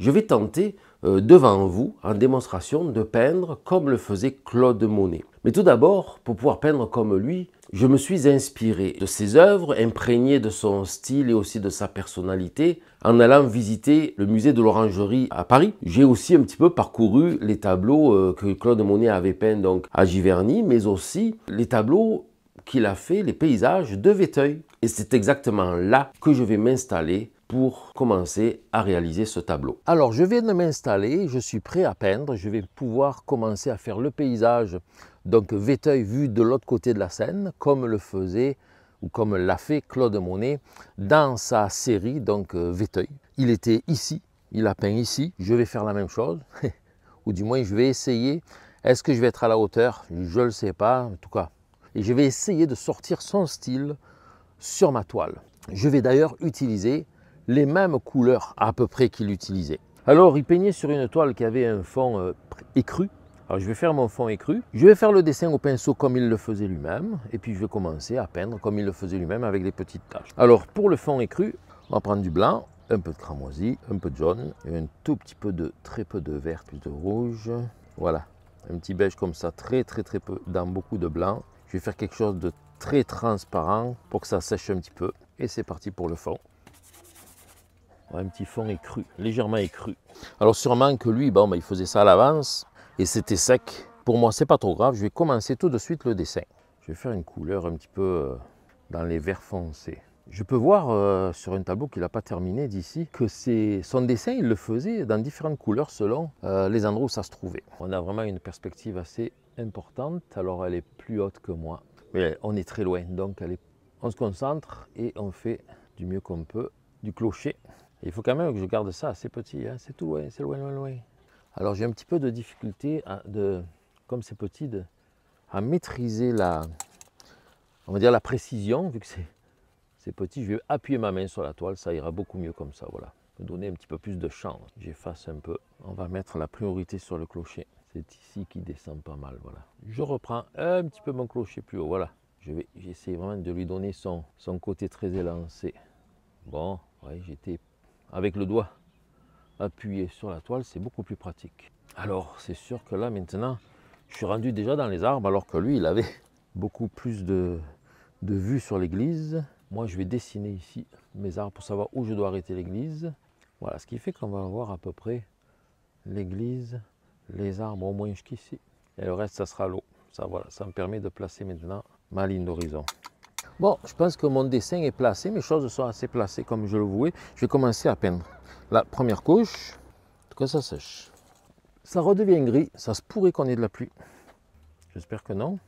je vais tenter euh, devant vous, en démonstration, de peindre comme le faisait Claude Monet. Mais tout d'abord, pour pouvoir peindre comme lui, je me suis inspiré de ses œuvres, imprégné de son style et aussi de sa personnalité, en allant visiter le musée de l'Orangerie à Paris. J'ai aussi un petit peu parcouru les tableaux euh, que Claude Monet avait peints donc, à Giverny, mais aussi les tableaux qu'il a fait, les paysages de Véteuil. Et c'est exactement là que je vais m'installer pour commencer à réaliser ce tableau. Alors je viens de m'installer, je suis prêt à peindre, je vais pouvoir commencer à faire le paysage, donc Véteuil vu de l'autre côté de la Seine, comme le faisait ou comme l'a fait Claude Monet dans sa série, donc euh, Véteuil. Il était ici, il a peint ici, je vais faire la même chose, ou du moins je vais essayer. Est-ce que je vais être à la hauteur Je ne le sais pas, en tout cas. Et je vais essayer de sortir son style sur ma toile. Je vais d'ailleurs utiliser les mêmes couleurs à peu près qu'il utilisait. Alors il peignait sur une toile qui avait un fond euh, écru. Alors je vais faire mon fond écru, je vais faire le dessin au pinceau comme il le faisait lui-même, et puis je vais commencer à peindre comme il le faisait lui-même avec des petites taches. Alors pour le fond écru, on va prendre du blanc, un peu de cramoisi, un peu de jaune, et un tout petit peu de, très peu de vert, plus de rouge, voilà, un petit beige comme ça, très très très peu, dans beaucoup de blanc. Je vais faire quelque chose de très transparent pour que ça sèche un petit peu, et c'est parti pour le fond un petit fond écru, légèrement écru. Alors sûrement que lui, ben, il faisait ça à l'avance et c'était sec. Pour moi, c'est pas trop grave, je vais commencer tout de suite le dessin. Je vais faire une couleur un petit peu euh, dans les verts foncés. Je peux voir euh, sur un tableau qu'il n'a pas terminé d'ici que son dessin, il le faisait dans différentes couleurs selon euh, les endroits où ça se trouvait. On a vraiment une perspective assez importante, alors elle est plus haute que moi. Mais on est très loin, donc on se concentre et on fait du mieux qu'on peut du clocher il faut quand même que je garde ça assez petit, hein. c'est tout loin, c'est loin, loin, loin. Alors j'ai un petit peu de difficulté, à, comme c'est petit, à maîtriser la, on va dire la précision, vu que c'est petit. Je vais appuyer ma main sur la toile, ça ira beaucoup mieux comme ça, voilà. Me donner un petit peu plus de champ. J'efface un peu. On va mettre la priorité sur le clocher. C'est ici qui descend pas mal, voilà. Je reprends un petit peu mon clocher plus haut, voilà. Je vais, j'essaie vraiment de lui donner son, son côté très élancé. Bon, ouais, j'étais avec le doigt appuyé sur la toile, c'est beaucoup plus pratique. Alors, c'est sûr que là, maintenant, je suis rendu déjà dans les arbres, alors que lui, il avait beaucoup plus de, de vue sur l'église. Moi, je vais dessiner ici mes arbres pour savoir où je dois arrêter l'église. Voilà, ce qui fait qu'on va avoir à peu près l'église, les arbres au moins jusqu'ici. Et le reste, ça sera l'eau. Ça, voilà, ça me permet de placer maintenant ma ligne d'horizon. Bon, je pense que mon dessin est placé, mes choses sont assez placées comme je le voulais. Je vais commencer à peindre la première couche, que ça sèche. Ça redevient gris, ça se pourrait qu'on ait de la pluie. J'espère que non.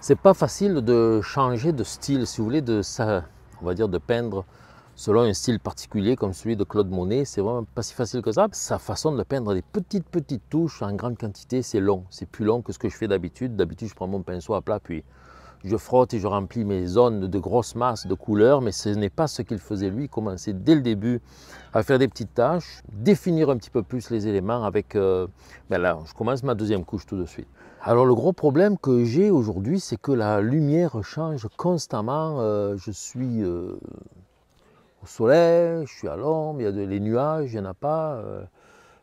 C'est pas facile de changer de style, si vous voulez, de ça, on va dire de peindre selon un style particulier comme celui de Claude Monet, c'est vraiment pas si facile que ça. Sa façon de peindre des petites petites touches en grande quantité, c'est long. C'est plus long que ce que je fais d'habitude. D'habitude, je prends mon pinceau à plat, puis je frotte et je remplis mes zones de grosses masses de couleurs, mais ce n'est pas ce qu'il faisait lui. Il dès le début à faire des petites tâches, définir un petit peu plus les éléments avec... Euh, ben là, je commence ma deuxième couche tout de suite. Alors le gros problème que j'ai aujourd'hui, c'est que la lumière change constamment. Euh, je suis euh, au soleil, je suis à l'ombre, il y a des les nuages, il n'y en a pas.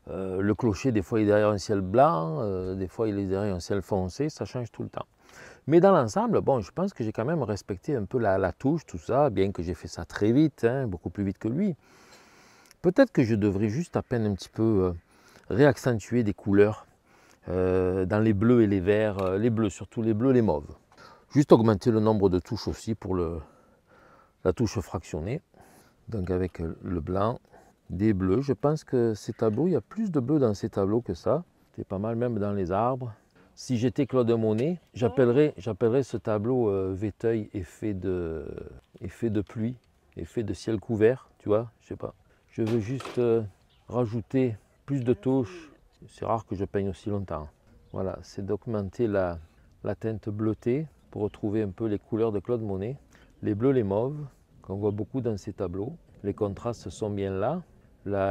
le clocher, des fois, il est derrière un ciel blanc, des fois, il est derrière un ciel foncé, ça change tout le temps. Mais dans l'ensemble, bon, je pense que j'ai quand même respecté un peu la, touche, tout ça, bien que j'ai fait ça très vite, hein, beaucoup plus vite que lui. Peut-être que je devrais juste à peine un petit peu euh, réaccentuer des couleurs euh, dans les bleus et les verts, euh, les bleus, surtout les bleus, les mauves. Juste augmenter le nombre de touches aussi pour la touche fractionnée. Donc avec le blanc, des bleus. Je pense que ces tableaux, il y a plus de bleus dans ces tableaux que ça. C'est pas mal même dans les arbres. Si j'étais Claude Monet, j'appellerais ce tableau euh, effet de, pluie, effet de ciel couvert, tu vois, je sais pas. Je veux juste euh, rajouter plus de touches. C'est rare que je peigne aussi longtemps. Voilà, c'est d'augmenter la, la teinte bleutée pour retrouver un peu les couleurs de Claude Monet. Les bleus, les mauves, qu'on voit beaucoup dans ces tableaux. Les contrastes sont bien là.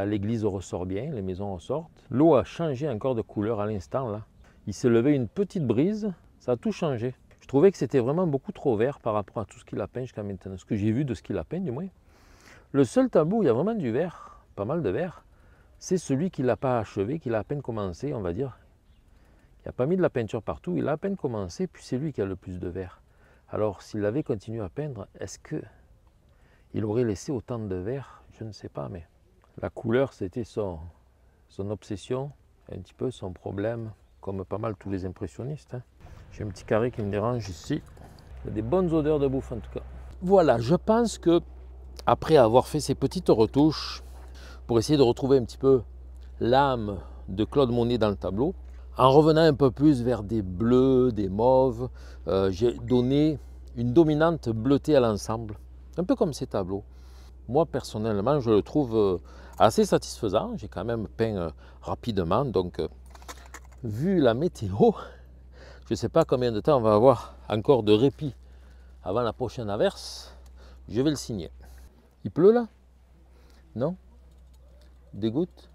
L'église ressort bien, les maisons ressortent. L'eau a changé encore de couleur à l'instant là il s'est levé une petite brise, ça a tout changé. Je trouvais que c'était vraiment beaucoup trop vert par rapport à tout ce qu'il a peint jusqu'à maintenant, ce que j'ai vu de ce qu'il a peint du moins. Le seul tabou, il y a vraiment du vert, pas mal de vert, c'est celui ne l'a pas achevé, qu'il a à peine commencé, on va dire. Il n'a pas mis de la peinture partout, il a à peine commencé, puis c'est lui qui a le plus de vert. Alors s'il avait continué à peindre, est-ce que il aurait laissé autant de vert Je ne sais pas, mais la couleur, c'était son, son obsession, un petit peu son problème comme pas mal tous les impressionnistes. Hein. J'ai un petit carré qui me dérange ici. Il y a des bonnes odeurs de bouffe en tout cas. Voilà, je pense que après avoir fait ces petites retouches pour essayer de retrouver un petit peu l'âme de Claude Monet dans le tableau, en revenant un peu plus vers des bleus, des mauves, euh, j'ai donné une dominante bleutée à l'ensemble, un peu comme ces tableaux. Moi personnellement, je le trouve euh, assez satisfaisant. J'ai quand même peint euh, rapidement, donc vu la météo, je ne sais pas combien de temps on va avoir encore de répit avant la prochaine averse, je vais le signer. Il pleut là Non Des gouttes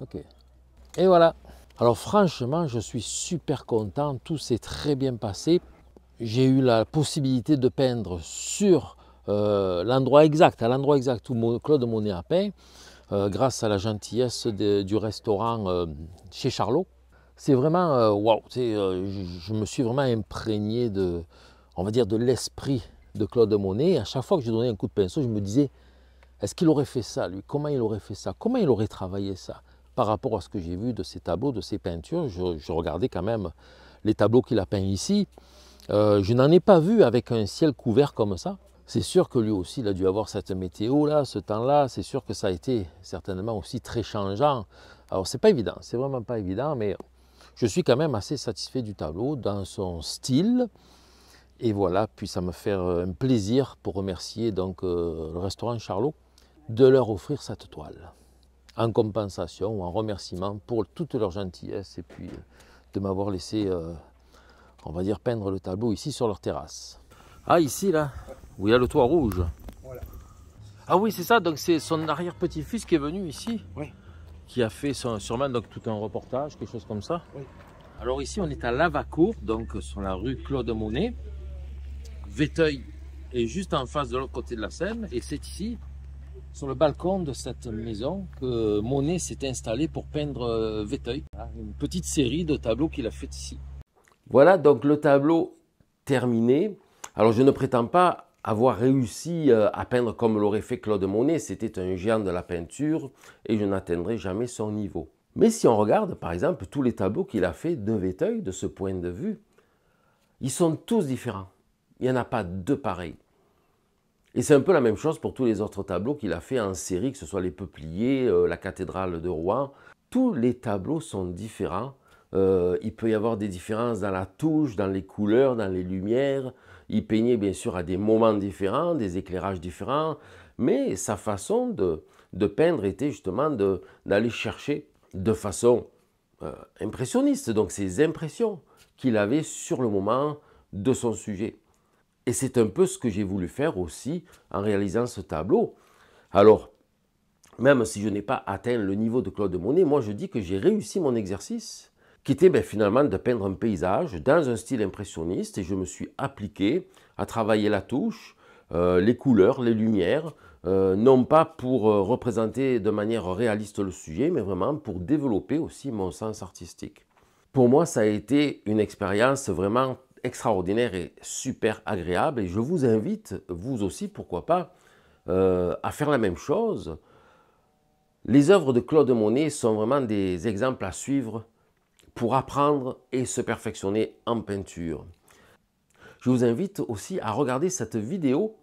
Ok. Et voilà. Alors franchement, je suis super content, tout s'est très bien passé. J'ai eu la possibilité de peindre sur euh, l'endroit exact, à l'endroit exact où Claude Monet a peint. Euh, grâce à la gentillesse du restaurant euh, chez Charlot. C'est vraiment, euh, waouh, je, me suis vraiment imprégné de, on va dire, de l'esprit de Claude Monet. à chaque fois que je donnais un coup de pinceau, je me disais, est-ce qu'il aurait fait ça, lui Comment il aurait fait ça Comment il aurait travaillé ça Par rapport à ce que j'ai vu de ses tableaux, de ses peintures, je, regardais quand même les tableaux qu'il a peints ici. je n'en ai pas vu avec un ciel couvert comme ça. C'est sûr que lui aussi, il a dû avoir cette météo-là, ce temps-là. C'est sûr que ça a été certainement aussi très changeant. Alors, c'est pas évident, c'est vraiment pas évident, mais je suis quand même assez satisfait du tableau, dans son style. Et voilà, puis ça me fait euh, un plaisir pour remercier donc euh, le restaurant Charlot de leur offrir cette toile en compensation ou en remerciement pour toute leur gentillesse et puis euh, de m'avoir laissé, on va dire, peindre le tableau ici sur leur terrasse. Ah, ici là, où il y le toit rouge. Ah oui, c'est ça, donc c'est son arrière-petit-fils qui est venu ici Oui. Qui a fait sûrement donc, tout un reportage, quelque chose comme ça Alors ici, on est à Lavacourt, donc sur la rue Claude Monet. Veteuil est juste en face de l'autre côté de la Seine, et c'est ici, sur le balcon de cette maison, que Monet s'est installé pour peindre euh, Veteuil. Ah, une petite série de tableaux qu'il a fait ici. Voilà donc le tableau terminé. Alors je ne prétends pas avoir réussi euh, à peindre comme l'aurait fait Claude Monet, c'était un géant de la peinture et je n'atteindrai jamais son niveau. Mais si on regarde par exemple tous les tableaux qu'il a fait de Véteuil de ce point de vue, ils sont tous différents. Il n'y en a pas deux pareils. Et c'est un peu la même chose pour tous les autres tableaux qu'il a fait en série, que ce soit les Peupliers, euh, la cathédrale de Rouen. Tous les tableaux sont différents. Euh, il peut y avoir des différences dans la touche, dans les couleurs, dans les lumières, il peignait bien sûr à des moments différents, des éclairages différents, mais sa façon de, peindre était justement d'aller chercher de façon euh, impressionniste, donc ces impressions qu'il avait sur le moment de son sujet. Et c'est un peu ce que j'ai voulu faire aussi en réalisant ce tableau. Alors, même si je n'ai pas atteint le niveau de Claude Monet, moi je dis que j'ai réussi mon exercice quitter ben, finalement de peindre un paysage dans un style impressionniste et je me suis appliqué à travailler la touche, euh, les couleurs, les lumières, euh, non pas pour euh, représenter de manière réaliste le sujet, mais vraiment pour développer aussi mon sens artistique. Pour moi, ça a été une expérience vraiment extraordinaire et super agréable et je vous invite, vous aussi, pourquoi pas, à faire la même chose. Les œuvres de Claude Monet sont vraiment des exemples à suivre pour apprendre et se perfectionner en peinture. Je vous invite aussi à regarder cette vidéo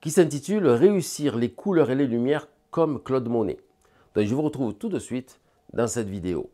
qui s'intitule Réussir les couleurs et les lumières comme Claude Monet. je vous retrouve tout de suite dans cette vidéo.